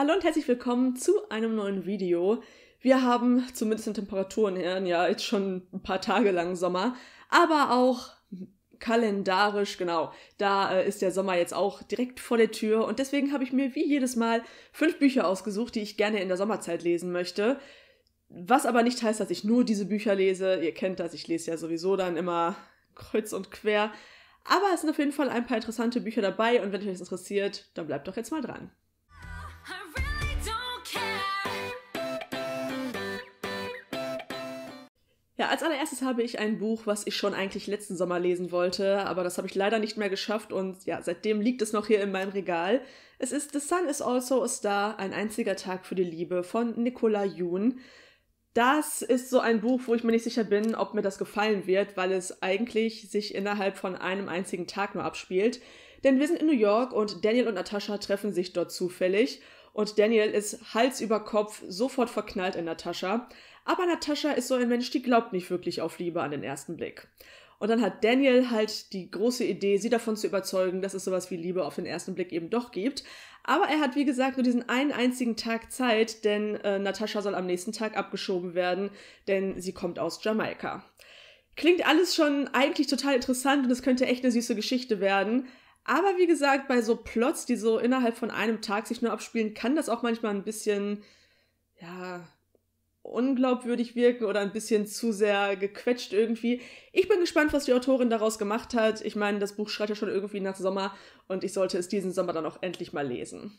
Hallo und herzlich willkommen zu einem neuen Video. Wir haben zumindest in Temperaturen her ja jetzt schon ein paar Tage lang Sommer, aber auch kalendarisch, genau, da äh, ist der Sommer jetzt auch direkt vor der Tür und deswegen habe ich mir wie jedes Mal fünf Bücher ausgesucht, die ich gerne in der Sommerzeit lesen möchte. Was aber nicht heißt, dass ich nur diese Bücher lese. Ihr kennt das, ich lese ja sowieso dann immer kreuz und quer. Aber es sind auf jeden Fall ein paar interessante Bücher dabei und wenn euch das interessiert, dann bleibt doch jetzt mal dran. Ja, als allererstes habe ich ein Buch, was ich schon eigentlich letzten Sommer lesen wollte, aber das habe ich leider nicht mehr geschafft und ja, seitdem liegt es noch hier in meinem Regal. Es ist The Sun is Also a Star, ein einziger Tag für die Liebe von Nicola Yoon. Das ist so ein Buch, wo ich mir nicht sicher bin, ob mir das gefallen wird, weil es eigentlich sich innerhalb von einem einzigen Tag nur abspielt. Denn wir sind in New York und Daniel und Natascha treffen sich dort zufällig und Daniel ist Hals über Kopf sofort verknallt in Natascha. Aber Natascha ist so ein Mensch, die glaubt nicht wirklich auf Liebe an den ersten Blick. Und dann hat Daniel halt die große Idee, sie davon zu überzeugen, dass es sowas wie Liebe auf den ersten Blick eben doch gibt. Aber er hat, wie gesagt, nur diesen einen einzigen Tag Zeit, denn äh, Natascha soll am nächsten Tag abgeschoben werden, denn sie kommt aus Jamaika. Klingt alles schon eigentlich total interessant und es könnte echt eine süße Geschichte werden. Aber wie gesagt, bei so Plots, die so innerhalb von einem Tag sich nur abspielen, kann das auch manchmal ein bisschen, ja, unglaubwürdig wirken oder ein bisschen zu sehr gequetscht irgendwie. Ich bin gespannt, was die Autorin daraus gemacht hat. Ich meine, das Buch schreit ja schon irgendwie nach Sommer und ich sollte es diesen Sommer dann auch endlich mal lesen.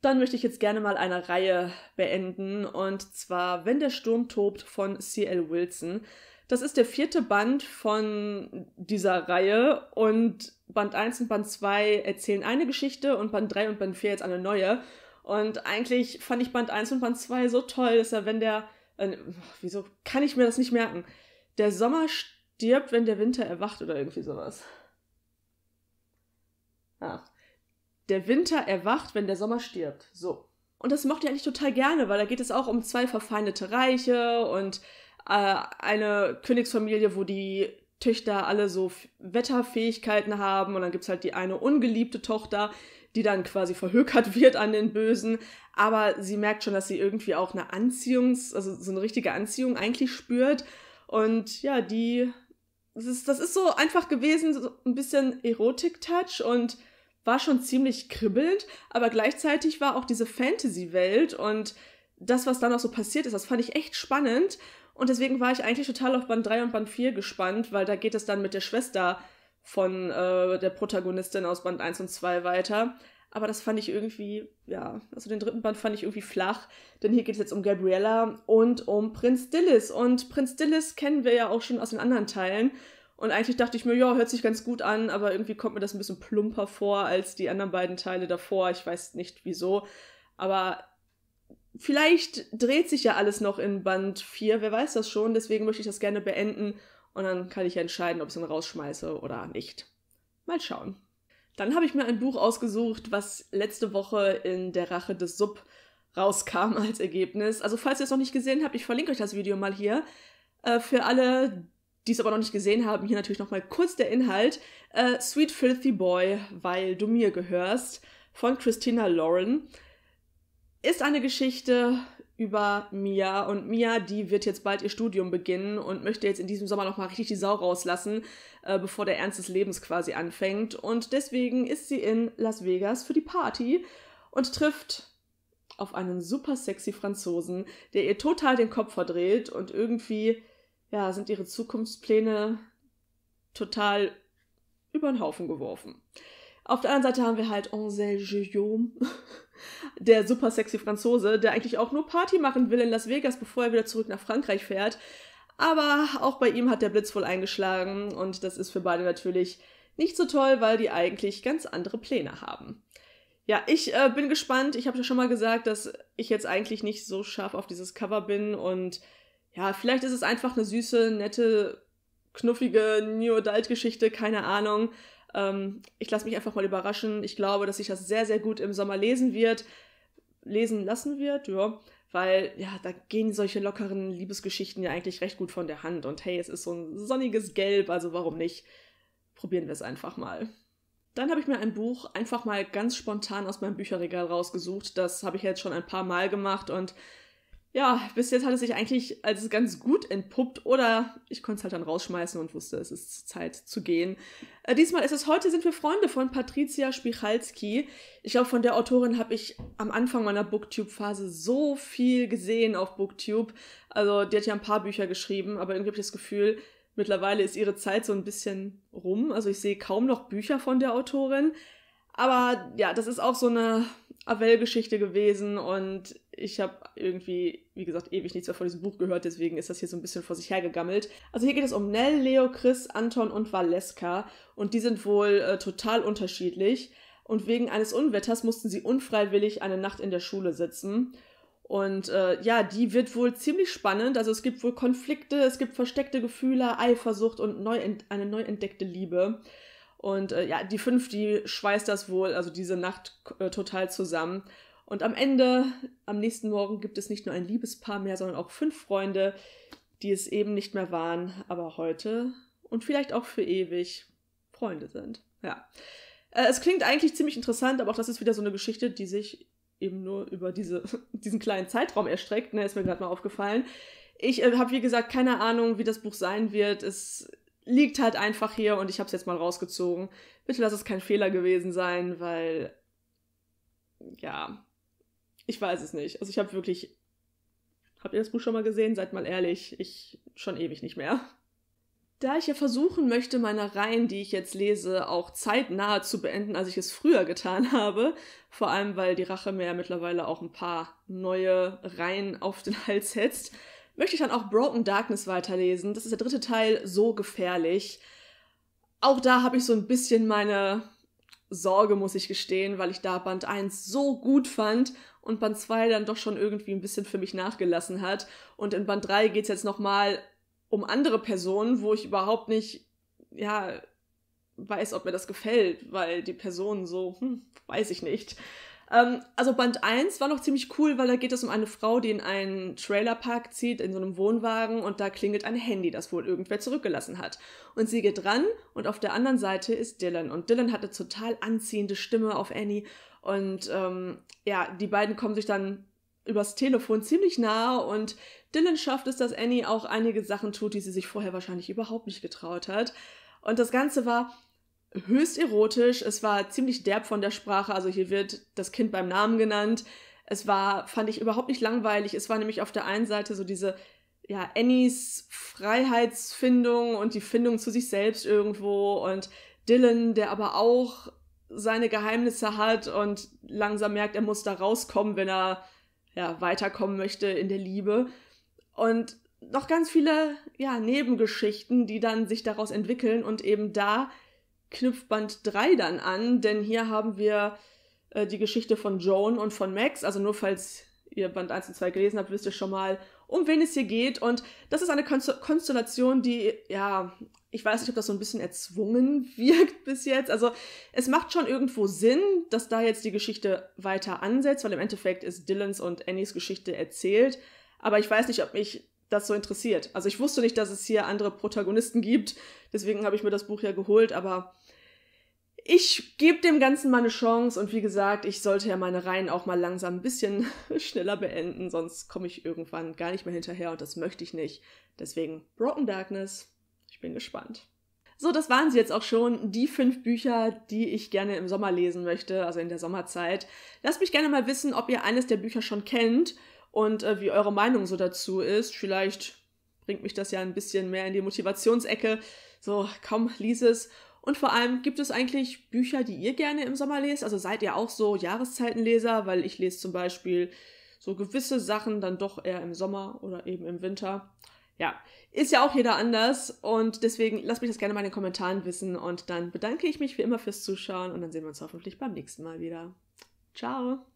Dann möchte ich jetzt gerne mal eine Reihe beenden und zwar Wenn der Sturm tobt von C.L. Wilson. Das ist der vierte Band von dieser Reihe und Band 1 und Band 2 erzählen eine Geschichte und Band 3 und Band 4 jetzt eine neue. Und eigentlich fand ich Band 1 und Band 2 so toll, dass er, wenn der. Äh, wieso kann ich mir das nicht merken? Der Sommer stirbt, wenn der Winter erwacht oder irgendwie sowas. Ach. Der Winter erwacht, wenn der Sommer stirbt. So. Und das mochte ich eigentlich total gerne, weil da geht es auch um zwei verfeindete Reiche und äh, eine Königsfamilie, wo die Töchter alle so Wetterfähigkeiten haben und dann gibt es halt die eine ungeliebte Tochter, die dann quasi verhökert wird an den Bösen. Aber sie merkt schon, dass sie irgendwie auch eine Anziehungs-, also so eine richtige Anziehung eigentlich spürt. Und ja, die, das ist, das ist so einfach gewesen, so ein bisschen Erotik-Touch und war schon ziemlich kribbelnd, aber gleichzeitig war auch diese Fantasy-Welt und das, was dann auch so passiert ist, das fand ich echt spannend. Und deswegen war ich eigentlich total auf Band 3 und Band 4 gespannt, weil da geht es dann mit der Schwester von äh, der Protagonistin aus Band 1 und 2 weiter. Aber das fand ich irgendwie, ja, also den dritten Band fand ich irgendwie flach, denn hier geht es jetzt um Gabriella und um Prinz Dillis. Und Prinz Dillis kennen wir ja auch schon aus den anderen Teilen. Und eigentlich dachte ich mir, ja, hört sich ganz gut an, aber irgendwie kommt mir das ein bisschen plumper vor als die anderen beiden Teile davor. Ich weiß nicht wieso. Aber vielleicht dreht sich ja alles noch in Band 4, wer weiß das schon. Deswegen möchte ich das gerne beenden und dann kann ich entscheiden, ob ich es dann rausschmeiße oder nicht. Mal schauen. Dann habe ich mir ein Buch ausgesucht, was letzte Woche in der Rache des Sub rauskam als Ergebnis. Also falls ihr es noch nicht gesehen habt, ich verlinke euch das Video mal hier. Äh, für alle, die es aber noch nicht gesehen haben, hier natürlich nochmal kurz der Inhalt. Äh, Sweet Filthy Boy, weil du mir gehörst, von Christina Lauren, ist eine Geschichte über Mia und Mia, die wird jetzt bald ihr Studium beginnen und möchte jetzt in diesem Sommer noch mal richtig die Sau rauslassen, äh, bevor der Ernst des Lebens quasi anfängt und deswegen ist sie in Las Vegas für die Party und trifft auf einen super sexy Franzosen, der ihr total den Kopf verdreht und irgendwie ja, sind ihre Zukunftspläne total über den Haufen geworfen. Auf der anderen Seite haben wir halt Ansel Guillaume, der super sexy Franzose, der eigentlich auch nur Party machen will in Las Vegas, bevor er wieder zurück nach Frankreich fährt. Aber auch bei ihm hat der Blitz wohl eingeschlagen und das ist für beide natürlich nicht so toll, weil die eigentlich ganz andere Pläne haben. Ja, ich äh, bin gespannt. Ich habe ja schon mal gesagt, dass ich jetzt eigentlich nicht so scharf auf dieses Cover bin und ja, vielleicht ist es einfach eine süße, nette, knuffige New Adult Geschichte, keine Ahnung. Ähm, ich lasse mich einfach mal überraschen. Ich glaube, dass sich das sehr, sehr gut im Sommer lesen wird, lesen lassen wird, ja. Weil, ja, da gehen solche lockeren Liebesgeschichten ja eigentlich recht gut von der Hand. Und hey, es ist so ein sonniges Gelb, also warum nicht? Probieren wir es einfach mal. Dann habe ich mir ein Buch einfach mal ganz spontan aus meinem Bücherregal rausgesucht. Das habe ich jetzt schon ein paar Mal gemacht und ja, bis jetzt hat es sich eigentlich als ganz gut entpuppt oder ich konnte es halt dann rausschmeißen und wusste, es ist Zeit zu gehen. Äh, diesmal ist es Heute sind wir Freunde von Patricia Spichalski. Ich glaube, von der Autorin habe ich am Anfang meiner Booktube-Phase so viel gesehen auf Booktube. Also, die hat ja ein paar Bücher geschrieben, aber irgendwie habe ich das Gefühl, mittlerweile ist ihre Zeit so ein bisschen rum. Also, ich sehe kaum noch Bücher von der Autorin. Aber ja, das ist auch so eine Avell-Geschichte gewesen und ich habe irgendwie, wie gesagt, ewig nichts mehr von diesem Buch gehört, deswegen ist das hier so ein bisschen vor sich hergegammelt. Also hier geht es um Nell, Leo, Chris, Anton und Valeska und die sind wohl äh, total unterschiedlich und wegen eines Unwetters mussten sie unfreiwillig eine Nacht in der Schule sitzen. Und äh, ja, die wird wohl ziemlich spannend. Also es gibt wohl Konflikte, es gibt versteckte Gefühle, Eifersucht und neu eine neu entdeckte Liebe. Und äh, ja, die fünf, die schweißt das wohl, also diese Nacht äh, total zusammen. Und am Ende, am nächsten Morgen, gibt es nicht nur ein Liebespaar mehr, sondern auch fünf Freunde, die es eben nicht mehr waren, aber heute und vielleicht auch für ewig Freunde sind. Ja. Äh, es klingt eigentlich ziemlich interessant, aber auch das ist wieder so eine Geschichte, die sich eben nur über diese, diesen kleinen Zeitraum erstreckt. Ne, ist mir gerade mal aufgefallen. Ich äh, habe, wie gesagt, keine Ahnung, wie das Buch sein wird. Es liegt halt einfach hier und ich habe es jetzt mal rausgezogen. Bitte lass es kein Fehler gewesen sein, weil ja, ich weiß es nicht. Also ich habe wirklich. Habt ihr das Buch schon mal gesehen? Seid mal ehrlich, ich schon ewig nicht mehr. Da ich ja versuchen möchte, meine Reihen, die ich jetzt lese, auch zeitnah zu beenden, als ich es früher getan habe, vor allem weil die Rache mir ja mittlerweile auch ein paar neue Reihen auf den Hals setzt, möchte ich dann auch Broken Darkness weiterlesen. Das ist der dritte Teil, so gefährlich. Auch da habe ich so ein bisschen meine Sorge, muss ich gestehen, weil ich da Band 1 so gut fand und Band 2 dann doch schon irgendwie ein bisschen für mich nachgelassen hat. Und in Band 3 geht es jetzt nochmal um andere Personen, wo ich überhaupt nicht, ja, weiß, ob mir das gefällt, weil die Personen so, hm, weiß ich nicht. Ähm, also Band 1 war noch ziemlich cool, weil da geht es um eine Frau, die in einen Trailerpark zieht, in so einem Wohnwagen und da klingelt ein Handy, das wohl irgendwer zurückgelassen hat. Und sie geht ran und auf der anderen Seite ist Dylan. Und Dylan hat eine total anziehende Stimme auf Annie. Und ähm, ja, die beiden kommen sich dann übers Telefon ziemlich nahe und Dylan schafft es, dass Annie auch einige Sachen tut, die sie sich vorher wahrscheinlich überhaupt nicht getraut hat. Und das Ganze war höchst erotisch. Es war ziemlich derb von der Sprache. Also hier wird das Kind beim Namen genannt. Es war, fand ich überhaupt nicht langweilig. Es war nämlich auf der einen Seite so diese, ja, Annies Freiheitsfindung und die Findung zu sich selbst irgendwo und Dylan, der aber auch seine Geheimnisse hat und langsam merkt, er muss da rauskommen, wenn er ja, weiterkommen möchte in der Liebe. Und noch ganz viele ja, Nebengeschichten, die dann sich daraus entwickeln und eben da knüpft Band 3 dann an, denn hier haben wir äh, die Geschichte von Joan und von Max. Also nur falls ihr Band 1 und 2 gelesen habt, wisst ihr schon mal, um wen es hier geht. Und das ist eine Konstellation, die, ja, ich weiß nicht, ob das so ein bisschen erzwungen wirkt bis jetzt. Also es macht schon irgendwo Sinn, dass da jetzt die Geschichte weiter ansetzt, weil im Endeffekt ist Dylans und Annies Geschichte erzählt. Aber ich weiß nicht, ob mich das so interessiert. Also ich wusste nicht, dass es hier andere Protagonisten gibt, deswegen habe ich mir das Buch ja geholt, aber ich gebe dem Ganzen mal eine Chance und wie gesagt, ich sollte ja meine Reihen auch mal langsam ein bisschen schneller beenden, sonst komme ich irgendwann gar nicht mehr hinterher und das möchte ich nicht. Deswegen Broken Darkness, ich bin gespannt. So, das waren sie jetzt auch schon, die fünf Bücher, die ich gerne im Sommer lesen möchte, also in der Sommerzeit. Lasst mich gerne mal wissen, ob ihr eines der Bücher schon kennt und äh, wie eure Meinung so dazu ist. Vielleicht bringt mich das ja ein bisschen mehr in die Motivationsecke. So, komm, lies es. Und vor allem, gibt es eigentlich Bücher, die ihr gerne im Sommer lest? Also seid ihr auch so Jahreszeitenleser? Weil ich lese zum Beispiel so gewisse Sachen dann doch eher im Sommer oder eben im Winter. Ja, ist ja auch jeder anders und deswegen lasst mich das gerne mal in den Kommentaren wissen und dann bedanke ich mich wie immer fürs Zuschauen und dann sehen wir uns hoffentlich beim nächsten Mal wieder. Ciao!